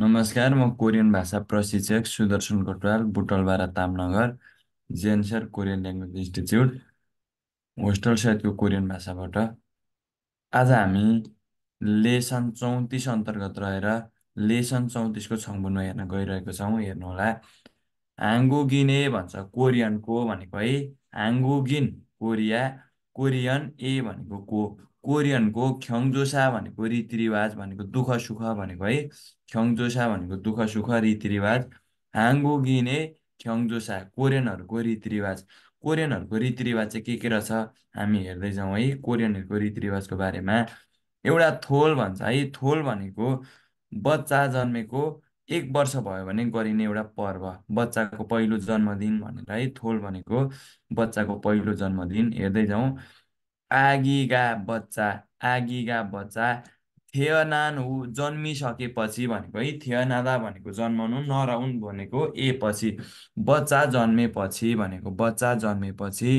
नमस्कार म कोरियन भाषा प्रशिक्षक सुदर्शन कटुवाल बुटलबारा तामनगर जेन्सर कोरियन ल्याङ्ग्वेज इन्स्टिच्युट होस्टल सहितको कोरियन भाषाबाट आज हामी लेसन चौतिस अन्तर्गत रहेर लेसन चौतिसको छङ्गुनमा हेर्न गइरहेको छौँ हेर्नुहोला हाङ्गोगिन ए भन्छ कोरियनको भनेको है हाङ्गोगिन कोरिया कोरियन ए भनेको को कोरियनको ख्याङजोसा भनेको रीतिरिवाज भनेको दुःख सुख भनेको है ख्याङजोसा भनेको दुःख सुख रीतिरिवाज हाङ्गो गिने ख्याङजोसा कोरियनहरूको रीतिरिवाज कोरियनहरूको रीतिरिवाज चाहिँ के के रहेछ हामी हेर्दै जाउँ है कोरियनहरूको रीतिरिवाजको बारेमा एउटा थोल भन्छ है थोल भनेको बच्चा जन्मेको एक वर्ष भयो भने गरिने एउटा पर्व बच्चाको पहिलो जन्मदिन भनेर है थोल भनेको बच्चाको पहिलो जन्मदिन हेर्दै जाउँ आगीगा बच्चा आगीगा बच्चा थिएनान ऊ जन्मिसकेपछि भनेको है थिएनादा भनेको जन्माउनु नराउन भनेको ए पछि बच्चा जन्मेपछि भनेको बच्चा जन्मेपछि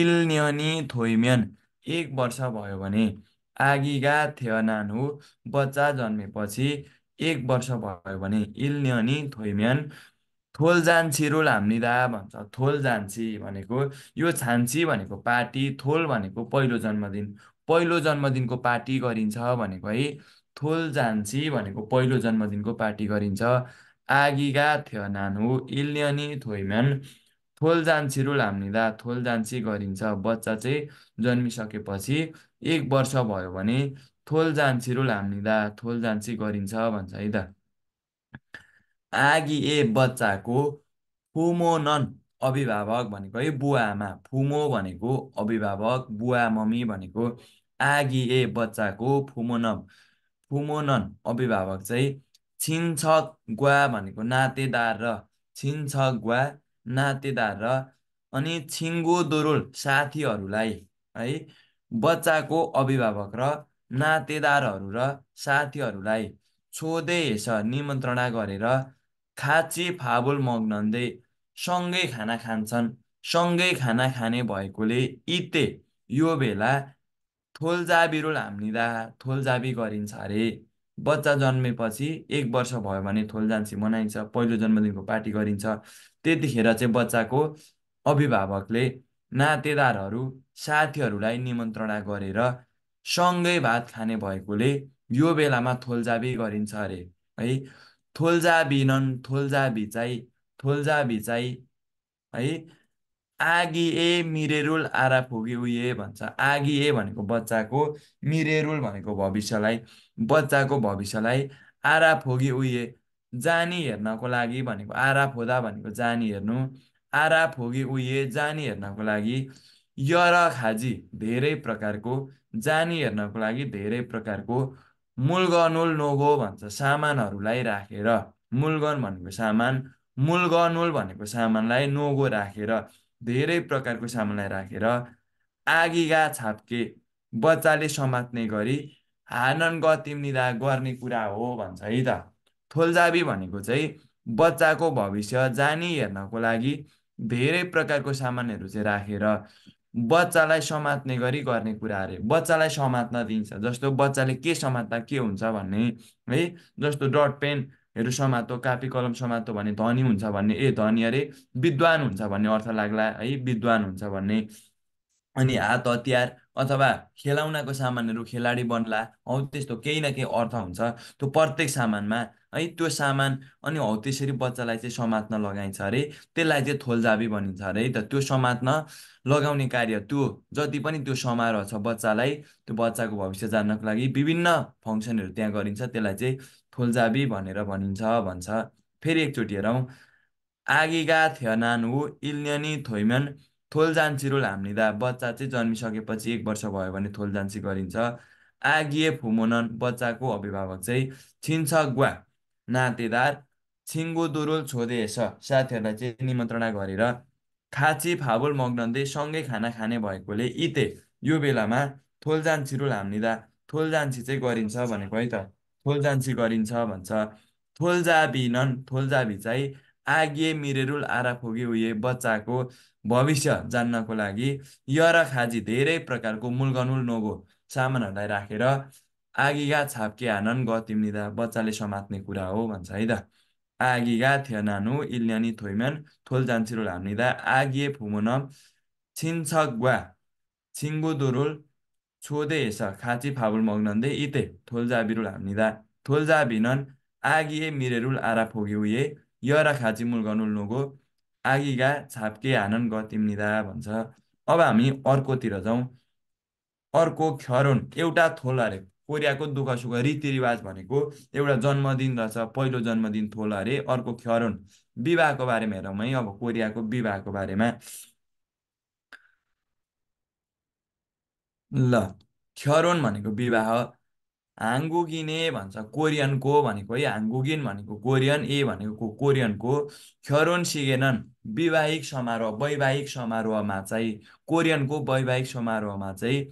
इल्न्यनी थोइम्यन एक वर्ष भयो भने आगीगा थिएनान ऊ बच्चा जन्मेपछि एक वर्ष भयो भने इलनियनी थोइम्यन थोल जान्छी रुल हाम्निदा भन्छ थोल जान्छी भनेको यो छान्छी भनेको पार्टी थोल भनेको पहिलो जन्मदिन पहिलो जन्मदिनको पार्टी गरिन्छ भनेको है थोल जान्छी भनेको पहिलो जन्मदिनको पार्टी गरिन्छ आगिगा थियो नानु इल्यनी थोइम्यान थोल जान्छी रुल हाम्निदा थोल जान्छी गरिन्छ बच्चा चाहिँ जन्मिसकेपछि एक वर्ष भयो भने थोल जान्छी रुल हाम्निदा थोल जान्छी गरिन्छ भन्छ है त आगी ए बच्चाको फुमोनन अभिभावक भनेको है बुवा आमा फुमो भनेको अभिभावक बुवा मम्मी भनेको आगी ए बच्चाको फुमोनम फुमोनन अभिभावक चाहिँ छिन्छक गुवा भनेको नातेदार र छिन्छक गुवा नातेदार र अनि छिङ्गो दोरोल साथीहरूलाई है बच्चाको अभिभावक र नातेदारहरू र साथीहरूलाई छोदे निमन्त्रणा गरेर खाँचे फाबुल मग्नन्दै सँगै खाना खान्छन् सँगै खाना खाने भएकोले इते यो बेला बिरुल हाम्निँदा थोलजाबी गरिन्छ अरे बच्चा जन्मेपछि एक वर्ष भयो भने थोलजान्सी मनाइन्छ पहिलो जन्मदिनको पार्टी गरिन्छ त्यतिखेर चाहिँ बच्चाको अभिभावकले नातेदारहरू साथीहरूलाई निमन्त्रणा गरेर सँगै भात खाने भएकोले यो बेलामा थोलजाबी गरिन्छ अरे है थोल्जा थोल्जा भिचाई थोल्जा भिचाई है आगी ए मिरेरुल आरा आराफोगी उयो भन्छ आगी ए भनेको बच्चाको मिरेरुल भनेको भविष्यलाई बच्चाको भविष्यलाई आरा आराफोगी उयो जानी हेर्नको लागि भनेको आरा फोदा भनेको जानी हेर्नु आरा आराफोगी उयो जानी हेर्नको लागि यर खाजी धेरै प्रकारको जानी हेर्नको लागि धेरै प्रकारको मूलगनुल नोगो भन्छ सामानहरूलाई राखेर मूलगन भनेको सामान मूलगनुल भनेको सामानलाई नोगो राखेर धेरै प्रकारको सामानलाई राखेर आगिगा छाप्के बच्चाले समात्ने गरी हानन निदा गर्ने कुरा हो भन्छ है त थोलजाबी भनेको चाहिँ बच्चाको भविष्य जानी हेर्नको लागि धेरै प्रकारको सामानहरू चाहिँ राखेर बच्चालाई समात्ने गरी गर्ने कुरा अरे बच्चालाई समात्न दिन्छ जस्तो बच्चाले के समात्दा के हुन्छ भन्ने है जस्तो डट पेनहरू समातो कापी कलम समातो भने धनी हुन्छ भन्ने ए धनी अरे विद्वान हुन्छ भन्ने अर्थ लाग्ला है विद्वान हुन्छ भन्ने अनि हात हतियार अथवा खेलाउनको सामानहरू खेलाडी बन्ला हौ त्यस्तो केही न केही अर्थ हुन्छ त्यो प्रत्येक सामानमा है त्यो सामान अनि हौ त्यसरी बच्चालाई चाहिँ समात्न लगाइन्छ अरे त्यसलाई चाहिँ थोलजाबी भनिन्छ अरे त त्यो समात्न लगाउने कार्य त्यो जति पनि त्यो समारोह छ बच्चालाई त्यो बच्चाको भविष्य जान्नको लागि विभिन्न फङ्सनहरू त्यहाँ गरिन्छ त्यसलाई चाहिँ थोलजाबी भनेर भनिन्छ भन्छ फेरि एकचोटि हेरौँ आगिगा थेनान ऊ इल्यनी थोइमन थोलजान्सी रोल हाम्लिँदा बच्चा चाहिँ जन्मिसकेपछि एक वर्ष भयो भने थोलजान्सी गरिन्छ आगिए फुमोनन बच्चाको अभिभावक चाहिँ छिन्छ गुवा नातेदार छिङ्गो दुरुल छोदेएछ साथीहरूलाई चाहिँ निमन्त्रणा गरेर खाँची फाबुल मग्नन्दै सँगै खाना खाने भएकोले इते यो बेलामा थोलजान्सी रुल हाम्लिँदा थोलजान्सी चाहिँ गरिन्छ भनेको है त थोलजान्सी गरिन्छ भन्छ थोल्जाबिनन थोलजाबी चाहिँ आगे मिरेरुल आराफोगी उयो बच्चाको भविष्य जान्नको लागि यर खाजी धेरै प्रकारको मुलगनुल नोगो सामानहरूलाई राखेर रा, आगिगा छाप्के हानन गतिम्निदा बच्चाले समात्ने कुरा हो भन्छ है त आगिगा नानु इल्यानी थोइम्यान थोल जान्सिरुल हाम्निदा आगिए फुमुन छिन्छग्वा छिङ्गुदुरुल छोदे हेस खाँची फाबुल मग्नन्दे इते हामीदा थोल थोल्जाभिनन आगिए मिरेरुल आरा फोगे उयो यरा गर्नु गनुल्नुको आगिगा छाप्के हानन गतिम्निदा भन्छ अब हामी अर्कोतिर जाउँ अर्को खरोन एउटा थोल अरे कोरियाको दुःख सुख रीतिरिवाज भनेको एउटा जन्मदिन रहेछ पहिलो जन्मदिन थोल अरे अर्को खरोन विवाहको बारेमा हेरौँ है अब कोरियाको विवाहको बारेमा ल खरोन भनेको विवाह ए भन्छ कोरियनको भनेको है हाङ्गुगिन भनेको कोरियन ए भनेको कोरियनको ख्यरोन सिगेनन विवाहिक समारोह वैवाहिक समारोहमा चाहिँ कोरियनको वैवाहिक समारोहमा चाहिँ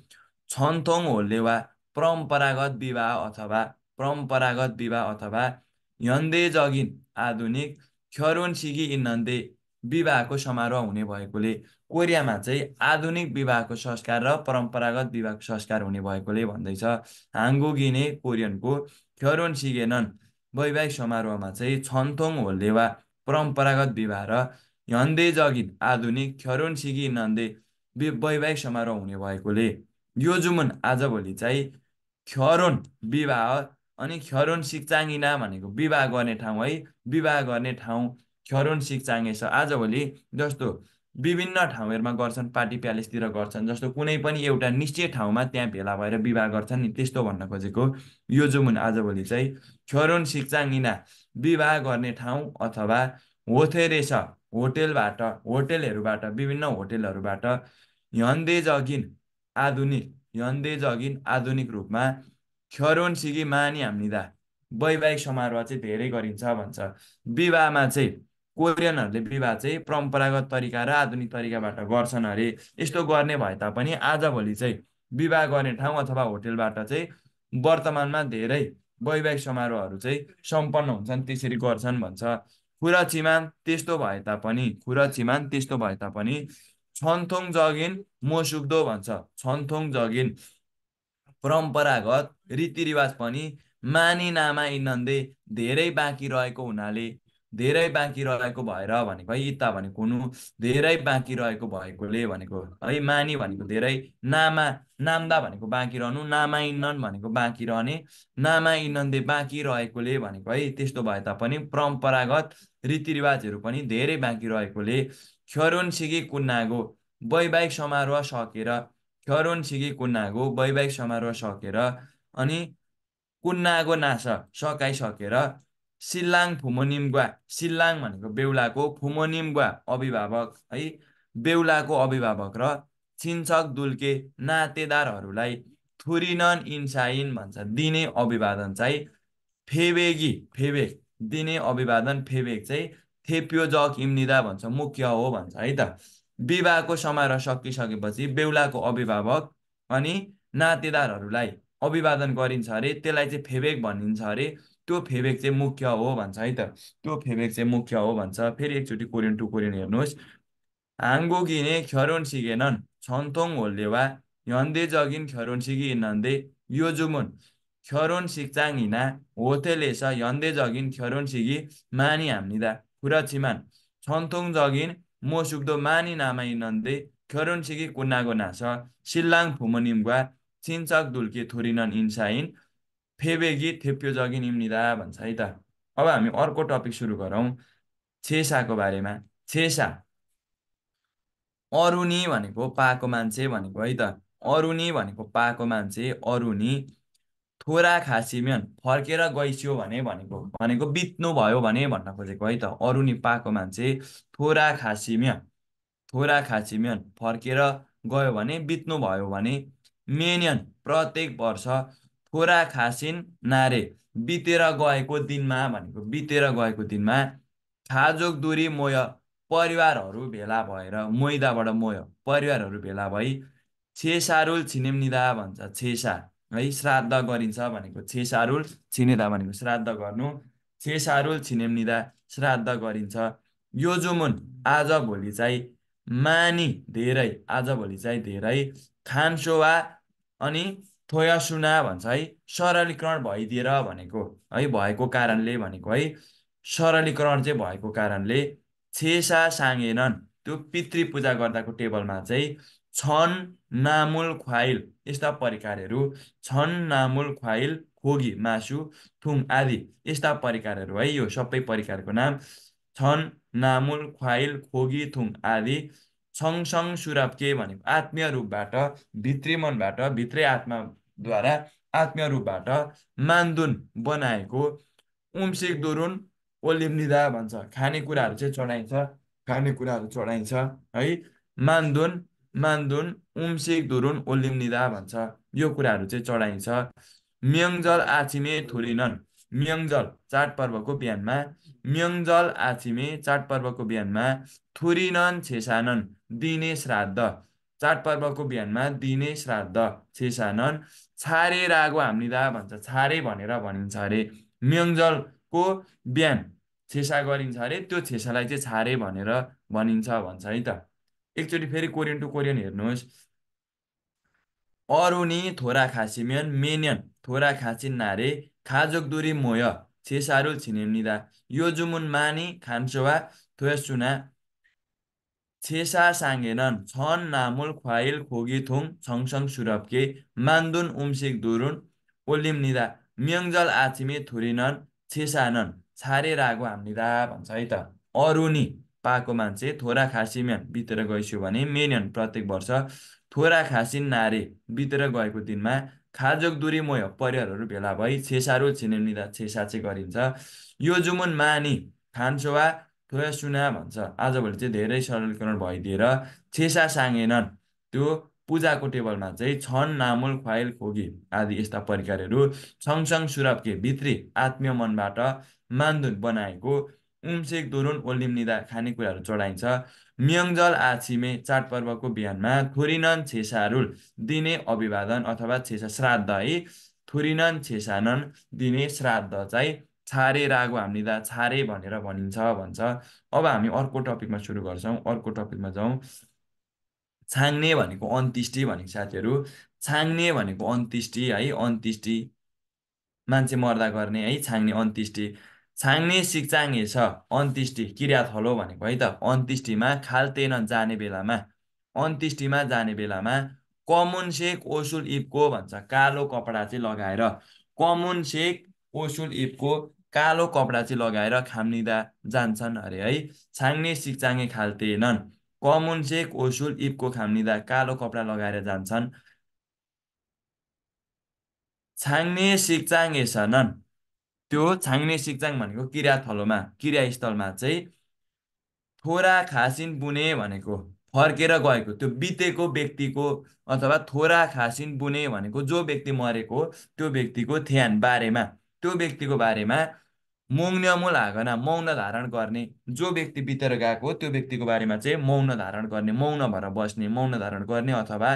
छन्तोङ वा परम्परागत विवाह अथवा परम्परागत विवाह अथवा यन्दे जगिन आधुनिक ख्यरोन सिगी इन्दे विवाहको समारोह हुने भएकोले कोरियामा चाहिँ आधुनिक विवाहको संस्कार र परम्परागत विवाहको संस्कार हुने भएकोले भन्दैछ हाङ्गोगिने कोरियनको ख्योरोन सिगेनन वैवाहिक समारोहमा चाहिँ छन्तोङ होल्देवा परम्परागत विवाह र हन्दे जगिन आधुनिक ख्योरोन सिगी नन्दे वैवाहिक समारोह हुने भएकोले यो जुमुन आजभोलि चाहिँ ख्योरोन विवाह अनि ख्योरोन सिक्चाङ्गिना भनेको विवाह गर्ने ठाउँ है विवाह गर्ने ठाउँ ख्यरोन सिक आजभोलि जस्तो विभिन्न ठाउँहरूमा गर्छन् पार्टी प्यालेसतिर गर्छन् जस्तो कुनै पनि एउटा निश्चय ठाउँमा त्यहाँ भेला भएर विवाह गर्छन् नि त्यस्तो भन्न खोजेको यो जुमुन आजभोलि चाहिँ ख्यरोन सिक्चाङ्गिना विवाह गर्ने ठाउँ अथवा होथेरेस होटेलबाट होटेलहरूबाट विभिन्न होटेलहरूबाट हन्दे जगिन आधुनिक हन्दे जगिन आधुनिक रूपमा खरोन सिकी मानि हामी वैवाहिक समारोह चाहिँ धेरै गरिन्छ भन्छ विवाहमा चाहिँ कोरियनहरूले विवाह चाहिँ परम्परागत तरिका र आधुनिक तरिकाबाट गर्छन् अरे यस्तो गर्ने भए तापनि आजभोलि चाहिँ विवाह गर्ने ठाउँ अथवा होटेलबाट चाहिँ वर्तमानमा धेरै वैवाहिक समारोहहरू चाहिँ सम्पन्न हुन्छन् त्यसरी गर्छन् भन्छ खुरा छिमान त्यस्तो भए तापनि खुरा छिमान त्यस्तो भए तापनि छन्थोङ जगिन मोसुब्दो भन्छ छन्थोङ जगिन परम्परागत रीतिरिवाज पनि मानिनामा यिनन्दे धेरै बाँकी रहेको हुनाले धेरै बाँकी रहेको भएर भनेको है इता भनेको हुनु धेरै बाँकी रहेको भएकोले भनेको है मानी भनेको धेरै नामा नाम्दा भनेको बाँकी रहनु नामा इन्धन भनेको बाँकी रहने नामा इन्धनले बाँकी रहेकोले भनेको है त्यस्तो भए तापनि परम्परागत रीतिरिवाजहरू पनि धेरै बाँकी रहेकोले ख्यरोन सिकी कुन्नागो वैवाहिक समारोह सकेर ख्यरोन सिकी कुन्नागो वैवाहिक समारोह सकेर अनि कुन्नागो नास सकाइसकेर सिल्लाङ फुमोनिम्ग्वा सिल्लाङ भनेको बेहुलाको फुमोनिम्ग्वा अभिभावक है बेहुलाको अभिभावक र छिन्छक दुल्के नातेदारहरूलाई थुरिनन इन्साइन भन्छ दिने अभिवादन चाहिँ फेवेगी फेबेक दिने अभिवादन फेबेक चाहिँ थेप्यो जग इम्निदा भन्छ मुख्य हो भन्छ है त विवाहको समारोह सकिसकेपछि बेहुलाको अभिभावक अनि नातेदारहरूलाई अभिवादन गरिन्छ अरे त्यसलाई चाहिँ फेबेक भनिन्छ अरे त्यो फेबेक चाहिँ मुख्य हो भन्छ है त त्यो फेबेक चाहिँ मुख्य हो भन्छ फेरि एकचोटि कोरियन टु कोरियन हेर्नुहोस् हाङ्गोगिने ख्यरोन सिगेनन् छन्तोङ होल्देवा यन्दे जगिन ख्यरोन सिगी नन्दे यो जुमुन ख्यरोन सिक्चाङ हिना होतेलेस यन्दे जगिन ख्यरोन सिगी मानि हाम्निदा खुरा छिमान छन्थोङ जगिन मो सुक्दो मानि नन्दे ख्यरोन सिगी कुन्नागो नास सिल्लाङ फुमनिम्वा छिन्चक दुल्के थोरिनन इन्साइन थेप्यो थेप्योजगिनिम्निदा भन्छ है त अब हामी अर्को टपिक सुरु गरौँ छेसाको बारेमा छेसा अरुणी भनेको पाको मान्छे भनेको है त अरुणी भनेको पाको मान्छे अरुणी थोरा खासी खासिम्यन फर्केर गइस्यो भने भनेको भनेको बित्नु भयो भने भन्न खोजेको है त अरुणी पाको मान्छे थोरा खासी खासिम्य थोरा खासी खासिम्यन फर्केर गयो भने बित्नु भयो भने मेन्यन प्रत्येक वर्ष खोरा खासिन नारे बितेर गएको दिनमा भनेको बितेर गएको दिनमा खाजोक दुरी मोय परिवारहरू भेला भएर मैदाबाट मोय परिवारहरू भेला भई छेसारुल छिनेम निदा भन्छ छेसा है श्राद्ध गरिन्छ भनेको छेसारुल छिनेदा भनेको श्राद्ध गर्नु छेसारुल छिनेम निदा श्राद्ध गरिन्छ यो जुमुन आज भोलि चाहिँ मानी धेरै आज भोलि चाहिँ धेरै खानसोवा अनि थोयासुना भन्छ है सरलीकरण भइदिएर भनेको है भएको कारणले भनेको है सरलीकरण चाहिँ भएको कारणले छेसा साँगेनन् त्यो पितृ पूजा गर्दाको टेबलमा चाहिँ छन नामुल ख्वाइल यस्ता परिकारहरू छन नामुल ख्वाइल खोगी मासु थुङ आदि यस्ता परिकारहरू है यो सबै परिकारको नाम छन नामुल ख्वाइल खोगी थुङ आदि छङसङ सुराप के भनेको आत्मीय रूपबाट भित्री मनबाट भित्रै आत्मा द्वारा आत्मीय रूपबाट मानदुन बनाएको उम्सेक दोरुन ओलिम्निदा भन्छ खानेकुराहरू चाहिँ चढाइन्छ खानेकुराहरू चढाइन्छ है मानदुन मानदुन उम्सेक दोरुन ओलिम्निदा भन्छ यो कुराहरू चाहिँ चढाइन्छ म्यङजल आछिमे थुरिनन् म्यङजल चाडपर्वको बिहानमा म्यङजल आछिमे चाडपर्वको बिहानमा थुरिनन छेसानन दिने श्राद्ध चाडपर्वको बिहानमा दिने श्राद्ध छेसानन छारे रागो हाम्लिँदा भन्छ छारे भनेर भनिन्छ अरे म्यङ्जलको बिहान छेसा गरिन्छ अरे त्यो छेसालाई चाहिँ छारे भनेर भनिन्छ भन्छ है त एकचोटि फेरि कोरियन टु कोरियन हेर्नुहोस् अरुणी थोरा खासिम्यन मेनियन थोरा खासी नारे खाजोक दुरी मोय छेसारु निदा यो जुमुन मानी खान्सोवा सुना छेसा साङेनन् छन नामुल ख्वाइल खोगी थुङ छङसङ सुरप के मान्दुन उम्सिक दुरुन ओलिम निदा म्यङ्जल आछिमे थुरेनन् छेसानन छारेर आगो हामी भन्छ है त अरुनी पाएको मान्छे थोरा म्यान बितेर गइस्यु भने मेनियन प्रत्येक वर्ष थोरा खासिन नारे बितेर गएको दिनमा खाजोक दुरी मोय परिवारहरू भेला भई छेसारो रो छिने छेसा चाहिँ गरिन्छ यो जुमुन मानी वा थोरै सुना भन्छ आजभोलि चाहिँ धेरै सरलीकरण भइदिएर छेसा साँगेनन् त्यो पूजाको टेबलमा चाहिँ छन् नामुल ख्वाइल खोगी आदि यस्ता परिकारहरू सँगसँग सुरपके भित्री आत्मीय मनबाट मान्दुन बनाएको उम्सेक दोरुन ओलिम निदा खानेकुराहरू चढाइन्छ म्यङजल आछिमे चाडपर्वको बिहानमा थोरिनन छेसारुल दिने अभिवादन अथवा छेसा श्राद्ध है थोरिनन छेसानन दिने श्राद्ध चाहिँ छारे रागो हामी दा छारे भनेर भनिन्छ भन्छ अब हामी अर्को टपिकमा सुरु गर्छौँ अर्को टपिकमा जाउँ छाङ्ने भनेको अन्त्येष्टि भनेको साथीहरू छाङ्ने भनेको अन्त्येष्टि है अन्त्येष्टि मान्छे मर्दा गर्ने है छाङ्ने अन्त्येष्टि छाङ्ने सिक्चाङ्गे छ अन्त्येष्टि थलो भनेको है त अन्त्येष्टिमा खाल्तेन जाने बेलामा अन्त्येष्टिमा जाने बेलामा कमुन सेक ओसुल इपको भन्छ कालो कपडा चाहिँ लगाएर कमुन सेक ओसुल इपको कालो कपडा चाहिँ लगाएर खाम्निँदा जान्छन् अरे है छाङ्ने सिक्चाङ्गे खाल्तेनन् चेक ओसुल इपको खाम्निँदा कालो कपडा लगाएर जान्छन् छाङ्ने सिक्चाङ्गे सनन् त्यो छाङ्ने सिक्चाङ भनेको किराथलोमा क्रियास्थलमा चाहिँ थोरा खासिन बुने भनेको फर्केर गएको त्यो बितेको व्यक्तिको अथवा थोरा खासिन बुने भनेको जो व्यक्ति मरेको त्यो व्यक्तिको थ्यान बारेमा त्यो व्यक्तिको बारेमा मौन मूल हाँगना मौन धारण गर्ने जो व्यक्ति बितेर गएको त्यो व्यक्तिको बारेमा चाहिँ मौन धारण गर्ने मौन भएर बस्ने मौन धारण गर्ने अथवा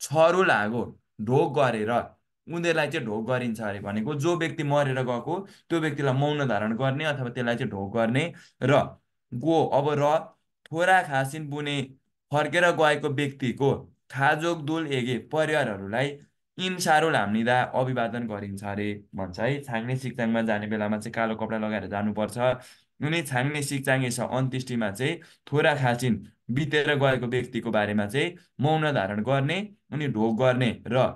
छरु लागो ढोक गरेर उनीहरूलाई चाहिँ ढोक गरिन्छ अरे भनेको जो व्यक्ति मरेर गएको त्यो व्यक्तिलाई मौन धारण गर्ने अथवा त्यसलाई चाहिँ ढोक गर्ने र गो अब र थोरा खासिन बुने फर्केर गएको व्यक्तिको खाजोक दुल एगे परिवारहरूलाई इन्सारो लाम्निँदा अभिवादन गरिन्छ अरे भन्छ है छाङ्ने सिक्चाङमा जाने बेलामा चाहिँ कालो कपडा लगाएर जानुपर्छ उनी छाङ्ने सिक्चाङ छ अन्त्येष्टिमा चाहिँ थोरा खाचिन बितेर गएको व्यक्तिको बारेमा चाहिँ मौन धारण गर्ने उनी ढोक गर्ने र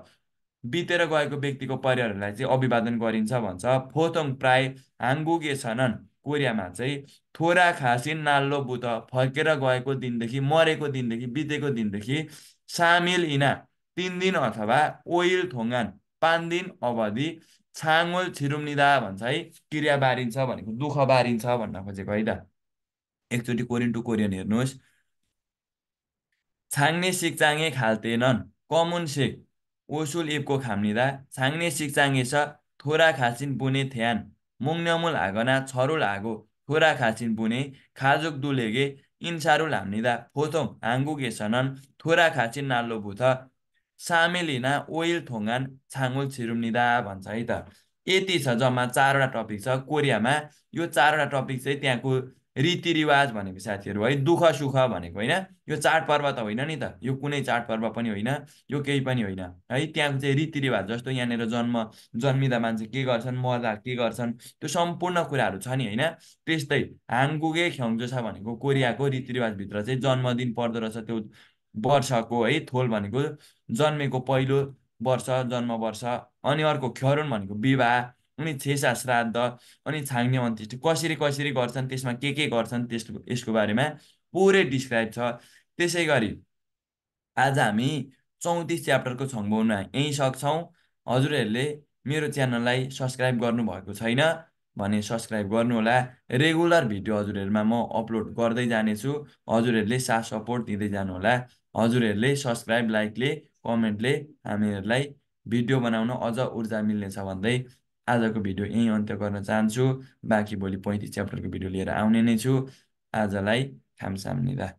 बितेर गएको व्यक्तिको परिवारहरूलाई चाहिँ अभिवादन गरिन्छ भन्छ फोतोङ प्राय हाङ्गुगे छनन् कोरियामा चाहिँ थोरा खासिन नाल्लो बुत फर्केर गएको दिनदेखि मरेको दिनदेखि बितेको दिनदेखि सामेल इना तिन दिन अथवा ओइल थोङ्गान पाँच दिन अवधि छाङ्गोल छिरुम्निदा भन्छ है क्रिया बारिन्छ भनेको दुःख बारिन्छ भन्न खोजेको है त एकचोटि कोरियन टु कोरियन हेर्नुहोस् छाङ्ने सिक्चाङ्गे खाल्तेनन् कमुन सेक ओसुल इपको खाम्निदा छाङ्ने सिक्चाङ्गे छ थोरा खासिन बुने थ्यान मुङनमुल हागना छरुल आगो थोरा खासिन बुने खाजुक दुलेगे इन्सारुल हाम्निदा फोथोङ हाङ्गुगे सनन् थोरा खासिन नाल्लो भुथ सामेलिना ओइल थोङ्गान छाङ्गुल छिरुम्निदा भन्छ है त यति छ जम्मा चारवटा टपिक छ कोरियामा यो चारवटा टपिक चाहिँ त्यहाँको रीतिरिवाज भनेको साथीहरू है दुःख सुख भनेको होइन यो चाडपर्व त होइन नि त यो कुनै चाडपर्व पनि होइन यो केही पनि होइन है त्यहाँको चाहिँ रीतिरिवाज जस्तो यहाँनिर जन्म जन्मिँदा मान्छे के गर्छन् मर्दा के गर्छन् त्यो सम्पूर्ण कुराहरू छ नि होइन त्यस्तै हाङ्गुगे ख्याङ्जो छ भनेको कोरियाको रीतिरिवाजभित्र चाहिँ जन्मदिन पर्दो रहेछ त्यो वर्षको है थोल भनेको जन्मेको पहिलो वर्ष जन्म वर्ष अनि अर्को ख्यरुन भनेको विवाह अनि छेसा श्राद्ध अनि छाङ्ने अन्त्येष्टि कसरी कसरी गर्छन् त्यसमा के के गर्छन् त्यस यसको बारेमा पुरै डिस्क्राइब छ त्यसै गरी आज हामी चौतिस च्याप्टरको छङ्गौना यहीँ सक्छौँ हजुरहरूले मेरो च्यानललाई सब्सक्राइब गर्नुभएको छैन भने सब्सक्राइब गर्नुहोला रेगुलर भिडियो हजुरहरूमा म अपलोड गर्दै जानेछु हजुरहरूले साथ सपोर्ट दिँदै जानुहोला हजुरहरूले सब्सक्राइब लाइकले कमेन्टले हामीहरूलाई भिडियो बनाउन अझ ऊर्जा मिल्नेछ भन्दै आजको भिडियो यहीँ अन्त्य गर्न चाहन्छु बाँकी भोलि पैँतिस च्याप्टरको भिडियो लिएर आउने नै छु आजलाई खामसाम निदा